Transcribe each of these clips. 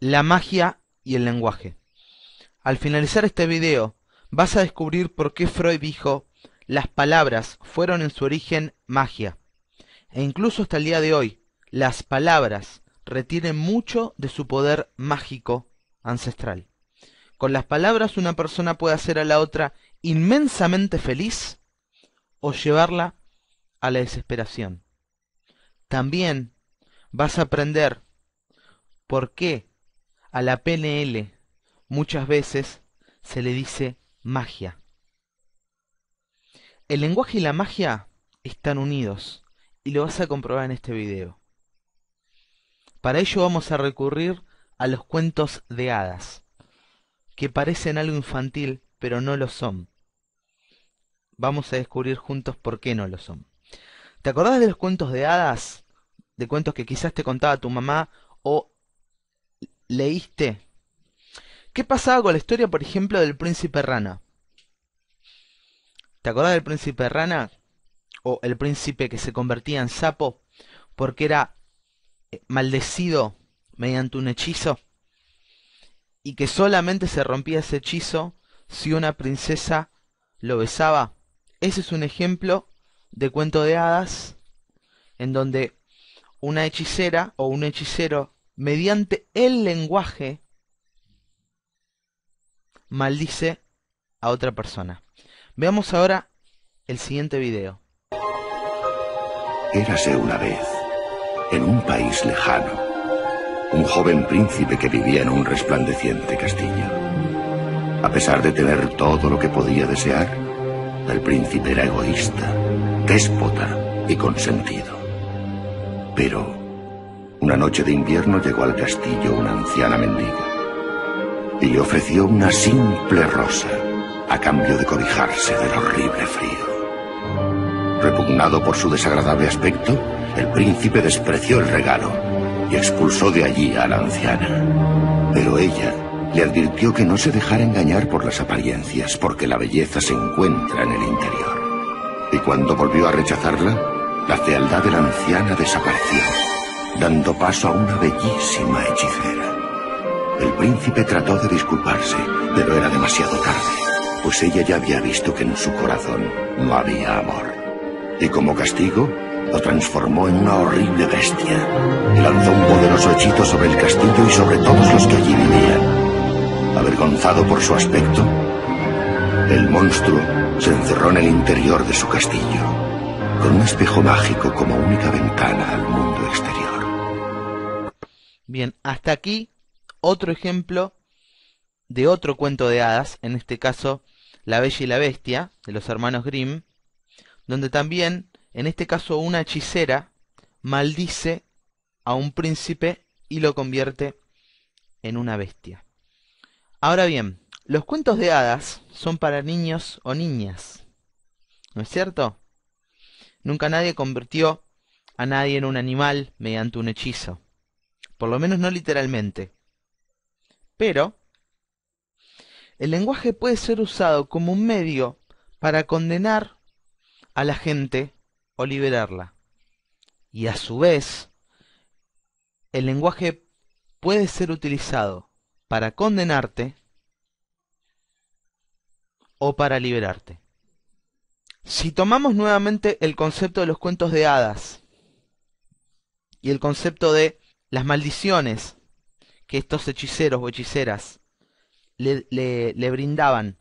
la magia y el lenguaje. Al finalizar este video vas a descubrir por qué Freud dijo las palabras fueron en su origen magia. E incluso hasta el día de hoy, las palabras retienen mucho de su poder mágico ancestral. Con las palabras una persona puede hacer a la otra inmensamente feliz o llevarla a la desesperación. También vas a aprender por qué a la PNL muchas veces se le dice magia. El lenguaje y la magia están unidos y lo vas a comprobar en este video. Para ello vamos a recurrir a los cuentos de hadas, que parecen algo infantil pero no lo son. Vamos a descubrir juntos por qué no lo son. ¿Te acordás de los cuentos de hadas? De cuentos que quizás te contaba tu mamá o leíste. ¿Qué pasaba con la historia, por ejemplo, del príncipe rana? ¿Te acordás del príncipe rana? O el príncipe que se convertía en sapo porque era eh, maldecido mediante un hechizo. Y que solamente se rompía ese hechizo si una princesa lo besaba. Ese es un ejemplo de cuento de hadas en donde una hechicera o un hechicero mediante el lenguaje, maldice a otra persona. Veamos ahora el siguiente video. Érase una vez, en un país lejano, un joven príncipe que vivía en un resplandeciente castillo. A pesar de tener todo lo que podía desear, el príncipe era egoísta, déspota y consentido. Pero una noche de invierno llegó al castillo una anciana mendiga y le ofreció una simple rosa a cambio de cobijarse del horrible frío. Repugnado por su desagradable aspecto, el príncipe despreció el regalo y expulsó de allí a la anciana. Pero ella le advirtió que no se dejara engañar por las apariencias, porque la belleza se encuentra en el interior. Y cuando volvió a rechazarla, la fealdad de la anciana desapareció dando paso a una bellísima hechicera. El príncipe trató de disculparse, pero era demasiado tarde, pues ella ya había visto que en su corazón no había amor. Y como castigo, lo transformó en una horrible bestia lanzó un poderoso hechizo sobre el castillo y sobre todos los que allí vivían. Avergonzado por su aspecto, el monstruo se encerró en el interior de su castillo, con un espejo mágico como única ventana al mundo exterior. Bien, hasta aquí otro ejemplo de otro cuento de hadas, en este caso La Bella y la Bestia, de los hermanos Grimm, donde también, en este caso, una hechicera maldice a un príncipe y lo convierte en una bestia. Ahora bien, los cuentos de hadas son para niños o niñas, ¿no es cierto? Nunca nadie convirtió a nadie en un animal mediante un hechizo por lo menos no literalmente. Pero, el lenguaje puede ser usado como un medio para condenar a la gente o liberarla. Y a su vez, el lenguaje puede ser utilizado para condenarte o para liberarte. Si tomamos nuevamente el concepto de los cuentos de hadas y el concepto de las maldiciones que estos hechiceros o hechiceras le, brindaban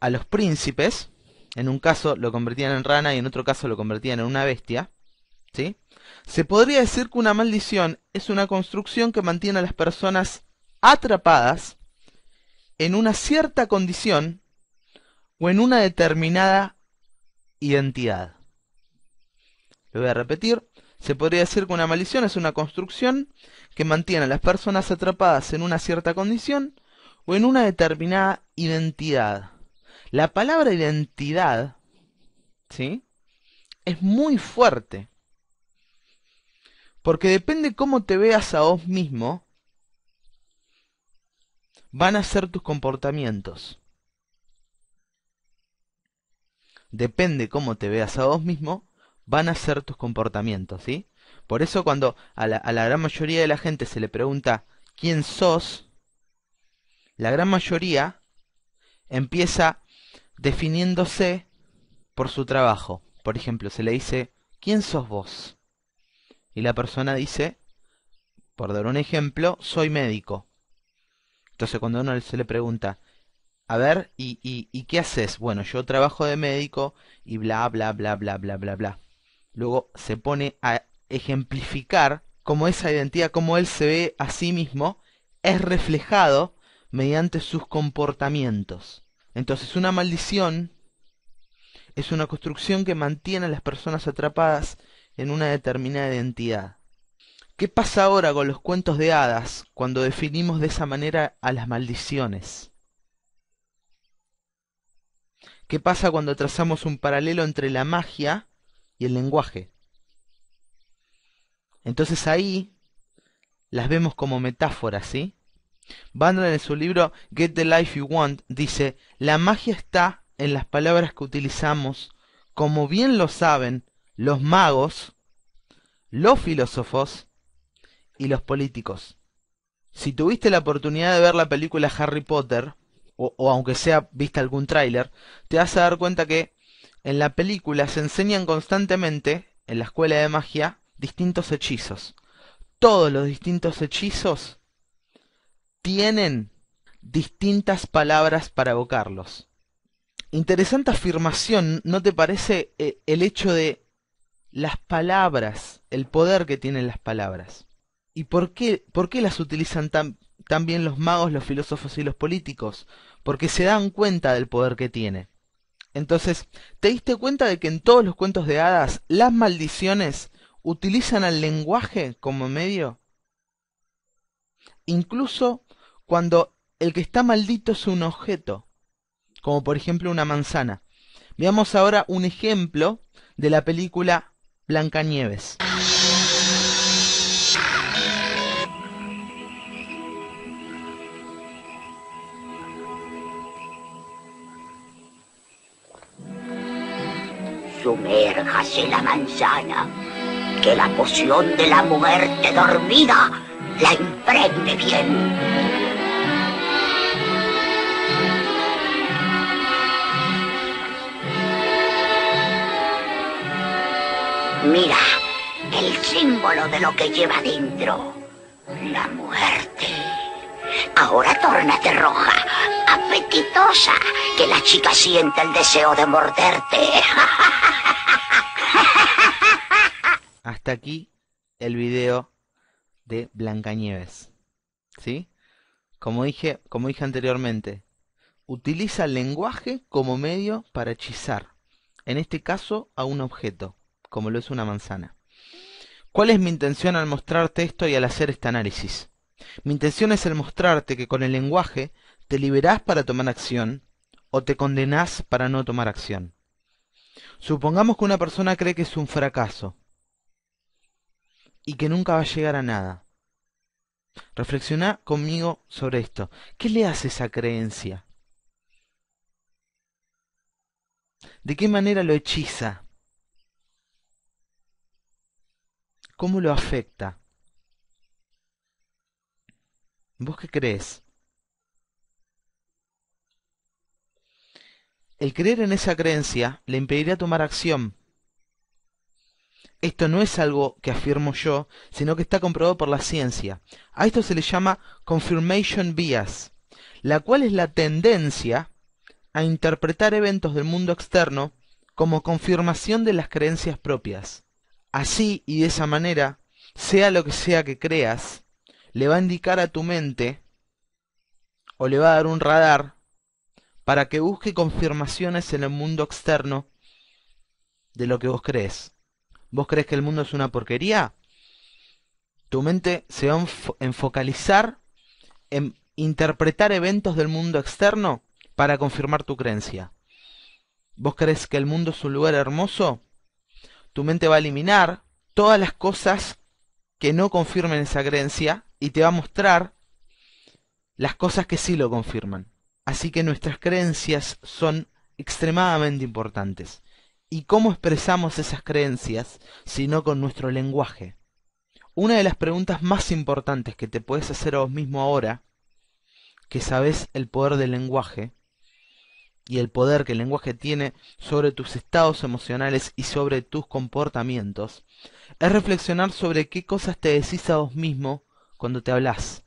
a los príncipes, en un caso lo convertían en rana y en otro caso lo convertían en una bestia, ¿sí? Se podría decir que una maldición es una construcción que mantiene a las personas atrapadas en una cierta condición o en una determinada identidad. Lo voy a repetir. Se podría decir que una maldición es una construcción que mantiene a las personas atrapadas en una cierta condición o en una determinada identidad. La palabra identidad, ¿sí? Es muy fuerte. Porque depende cómo te veas a vos mismo, van a ser tus comportamientos. Depende cómo te veas a vos mismo, van a ser tus comportamientos, ¿sí? Por eso cuando a la, gran mayoría de la gente se le pregunta quién sos, la gran mayoría empieza definiéndose por su trabajo. Por ejemplo, se le dice, ¿quién sos vos? Y la persona dice, por dar un ejemplo, soy médico. Entonces cuando uno se le pregunta, a ver, y qué haces? Bueno, yo trabajo de médico y bla, bla, bla, bla, bla, bla, bla. Luego se pone a ejemplificar cómo esa identidad, cómo él se ve a sí mismo, es reflejado mediante sus comportamientos. Entonces una maldición es una construcción que mantiene a las personas atrapadas en una determinada identidad. ¿Qué pasa ahora con los cuentos de hadas cuando definimos de esa manera a las maldiciones? ¿Qué pasa cuando trazamos un paralelo entre la magia y el lenguaje. Entonces ahí las vemos como metáforas, ¿sí? Bandler en su libro Get the Life You Want dice, la magia está en las palabras que utilizamos, como bien lo saben los magos, los filósofos y los políticos. Si tuviste la oportunidad de ver la película Harry Potter, o, aunque sea viste algún tráiler, te vas a dar cuenta que en la película se enseñan constantemente, en la escuela de magia, distintos hechizos. Todos los distintos hechizos tienen distintas palabras para evocarlos. Interesante afirmación, ¿no te parece eh, el hecho de las palabras, el poder que tienen las palabras? ¿Y por qué, por qué las utilizan tan, bien los magos, los filósofos y los políticos? Porque se dan cuenta del poder que tiene. Entonces, ¿te diste cuenta de que en todos los cuentos de hadas las maldiciones utilizan al lenguaje como medio? Incluso cuando el que está maldito es un objeto, como por ejemplo una manzana. Veamos ahora un ejemplo de la película Blancanieves. sumérjase la manzana, que la poción de la muerte dormida la emprende bien. Mira, el símbolo de lo que lleva dentro, la muerte. Ahora tórnate roja, apetitosa, que la chica sienta el deseo de morderte. Hasta aquí el video de Blancanieves. ¿Sí? Como dije, como dije anteriormente, utiliza el lenguaje como medio para hechizar, en este caso a un objeto, como lo es una manzana. ¿Cuál es mi intención al mostrarte esto y al hacer este análisis? Mi intención es el mostrarte que con el lenguaje te liberás para tomar acción o te condenás para no tomar acción. Supongamos que una persona cree que es un fracaso y que nunca va a llegar a nada. Reflexiona conmigo sobre esto. ¿Qué le hace esa creencia? ¿De qué manera lo hechiza? ¿Cómo lo afecta? ¿Vos qué crees? El creer en esa creencia le impedirá tomar acción. Esto no es algo que afirmo yo, sino que está comprobado por la ciencia. A esto se le llama confirmation bias, la cual es la tendencia a interpretar eventos del mundo externo como confirmación de las creencias propias. Así y de esa manera, sea lo que sea que creas, le va a indicar a tu mente o le va a dar un radar para que busque confirmaciones en el mundo externo de lo que vos crees. ¿Vos crees que el mundo es una porquería? Tu mente se va a enfocalizar en interpretar eventos del mundo externo para confirmar tu creencia. ¿Vos crees que el mundo es un lugar hermoso? Tu mente va a eliminar todas las cosas que no confirmen esa creencia y te va a mostrar las cosas que sí lo confirman. Así que nuestras creencias son extremadamente importantes. ¿Y cómo expresamos esas creencias si no con nuestro lenguaje? Una de las preguntas más importantes que te puedes hacer a vos mismo ahora, que sabes el poder del lenguaje, y el poder que el lenguaje tiene sobre tus estados emocionales y sobre tus comportamientos, es reflexionar sobre qué cosas te decís a vos mismo cuando te hablas.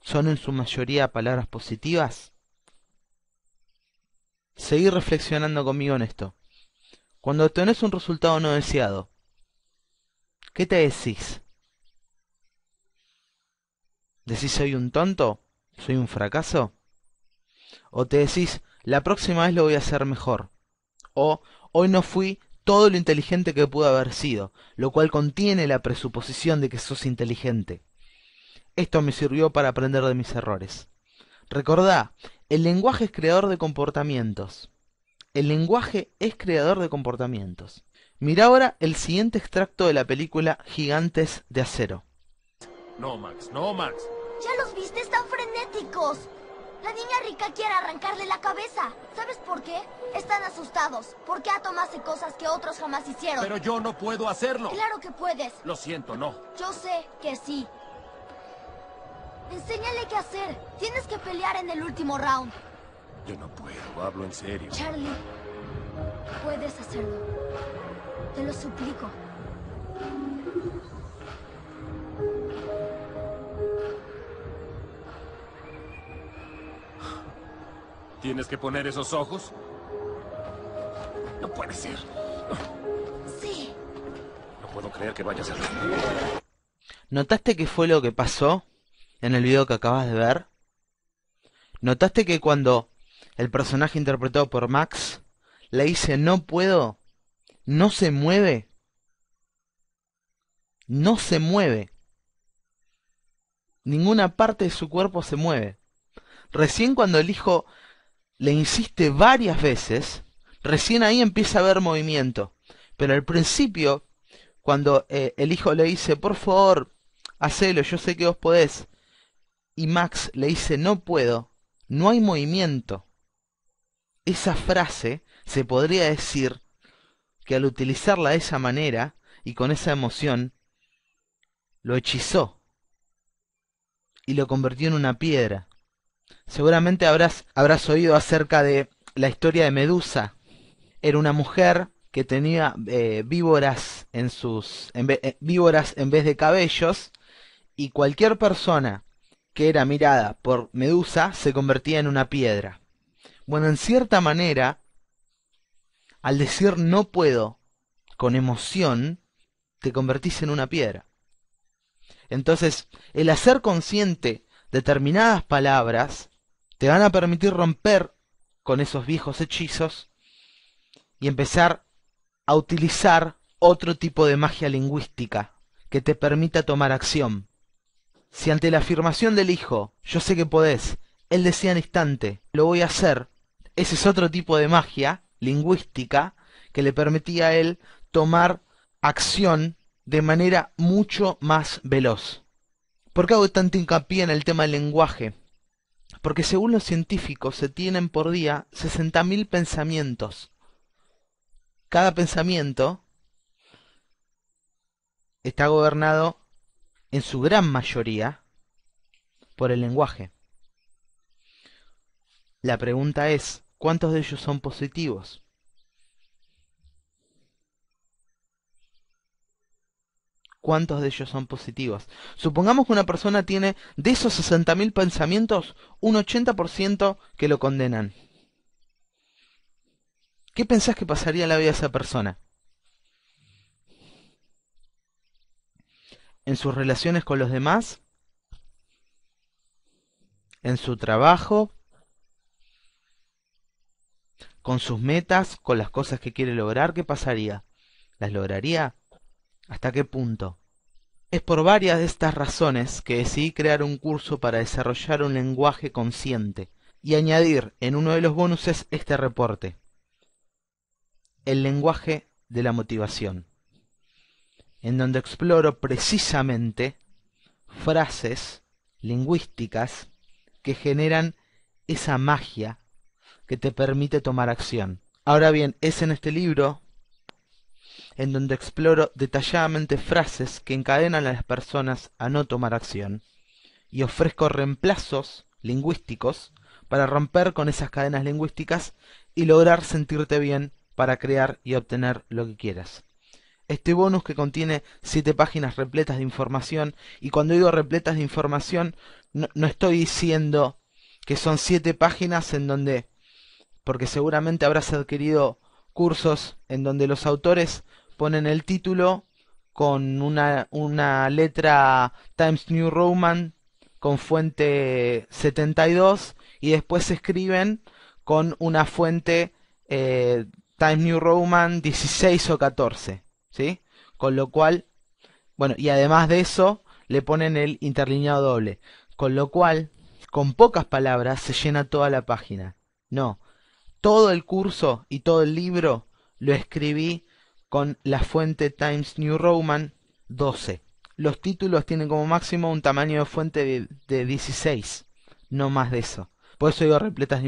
¿Son en su mayoría palabras positivas? Seguí reflexionando conmigo en esto. Cuando tenés un resultado no deseado, ¿qué te decís? ¿Decís soy un tonto? ¿Soy un fracaso? ¿O te decís la próxima vez lo voy a hacer mejor. O hoy no fui todo lo inteligente que pude haber sido, lo cual contiene la presuposición de que sos inteligente. Esto me sirvió para aprender de mis errores. Recordá, el lenguaje es creador de comportamientos. El lenguaje es creador de comportamientos. Mira ahora el siguiente extracto de la película Gigantes de Acero. No, Max, no, Max. Ya los viste, están frenéticos. La niña rica quiere arrancarle la cabeza. ¿Sabes por qué? Están asustados. Porque ha hace cosas que otros jamás hicieron. Pero yo no puedo hacerlo. Claro que puedes. Lo siento, no. Yo sé que sí. Enséñale qué hacer. Tienes que pelear en el último round. Yo no puedo, hablo en serio. Charlie, puedes hacerlo. Te lo suplico. ¿Tienes que poner esos ojos? No puede ser. Sí. No puedo creer que vayas a... ¿Notaste qué fue lo que pasó en el video que acabas de ver? ¿Notaste que cuando el personaje interpretado por Max le dice no puedo, no se mueve? No se mueve. Ninguna parte de su cuerpo se mueve. Recién cuando el hijo le insiste varias veces, recién ahí empieza a haber movimiento. Pero al principio, cuando eh, el hijo le dice, por favor, hacelo, yo sé que vos podés, y Max le dice, no puedo, no hay movimiento. Esa frase se podría decir que al utilizarla de esa manera y con esa emoción, lo hechizó y lo convirtió en una piedra. Seguramente habrás, oído acerca de la historia de Medusa. Era una mujer que tenía eh, víboras en sus eh, víboras en vez de cabellos y cualquier persona que era mirada por Medusa se convertía en una piedra. Bueno, en cierta manera, al decir no puedo con emoción, te convertís en una piedra. Entonces, el hacer consciente determinadas palabras te van a permitir romper con esos viejos hechizos y empezar a utilizar otro tipo de magia lingüística que te permita tomar acción. Si ante la afirmación del hijo, yo sé que podés, él decía al instante, lo voy a hacer, ese es otro tipo de magia lingüística que le permitía a él tomar acción de manera mucho más veloz. ¿Por qué hago tanta hincapié en el tema del lenguaje? porque según los científicos se tienen por día 60.000 pensamientos. Cada pensamiento está gobernado en su gran mayoría por el lenguaje. La pregunta es, ¿cuántos de ellos son positivos? cuántos de ellos son positivos. Supongamos que una persona tiene de esos 60.000 pensamientos, un 80% que lo condenan. ¿Qué pensás que pasaría la vida de esa persona? ¿En sus relaciones con los demás? ¿En su trabajo? ¿Con sus metas? ¿Con las cosas que quiere lograr? ¿Qué pasaría? ¿Las lograría? ¿Hasta qué punto? Es por varias de estas razones que decidí crear un curso para desarrollar un lenguaje consciente y añadir en uno de los bonuses este reporte. El lenguaje de la motivación, en donde exploro precisamente frases lingüísticas que generan esa magia que te permite tomar acción. Ahora bien, es en este libro en donde exploro detalladamente frases que encadenan a las personas a no tomar acción y ofrezco reemplazos lingüísticos para romper con esas cadenas lingüísticas y lograr sentirte bien para crear y obtener lo que quieras. Este bonus que contiene siete páginas repletas de información, y cuando digo repletas de información, no, estoy diciendo que son siete páginas en donde, porque seguramente habrás adquirido cursos en donde los autores ponen el título con una, letra Times New Roman con fuente 72 y después escriben con una fuente eh, Times New Roman 16 o 14, ¿sí? Con lo cual, bueno, y además de eso le ponen el interlineado doble, con lo cual con pocas palabras se llena toda la página. No, todo el curso y todo el libro lo escribí con la fuente Times New Roman 12. Los títulos tienen como máximo un tamaño de fuente de 16, no más de eso. Por eso digo repletas,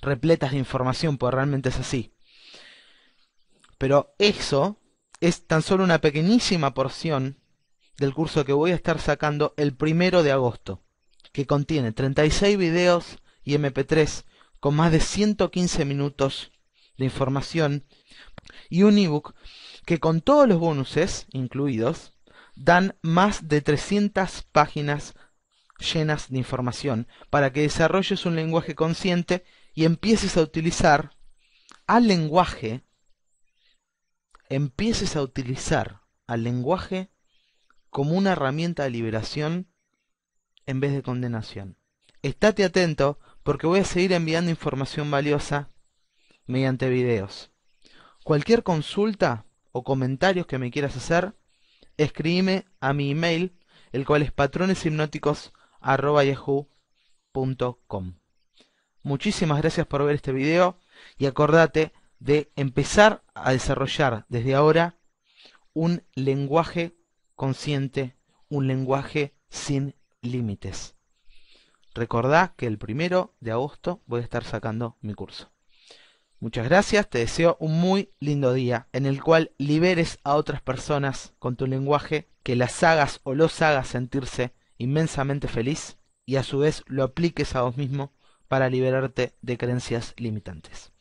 repletas de información, pues realmente es así. Pero eso es tan solo una pequeñísima porción del curso que voy a estar sacando el primero de agosto, que contiene 36 videos y MP3 con más de 115 minutos de información y un ebook que con todos los bonuses incluidos dan más de 300 páginas llenas de información para que desarrolles un lenguaje consciente y empieces a utilizar al lenguaje, empieces a utilizar al lenguaje como una herramienta de liberación en vez de condenación. Estate atento porque voy a seguir enviando información valiosa mediante videos. Cualquier consulta o comentarios que me quieras hacer, escríbeme a mi email, el cual es patroneshipnóticos.com. Muchísimas gracias por ver este video y acordate de empezar a desarrollar desde ahora un lenguaje consciente, un lenguaje sin límites. Recordá que el primero de agosto voy a estar sacando mi curso. Muchas gracias, te deseo un muy lindo día en el cual liberes a otras personas con tu lenguaje, que las hagas o los hagas sentirse inmensamente feliz y a su vez lo apliques a vos mismo para liberarte de creencias limitantes.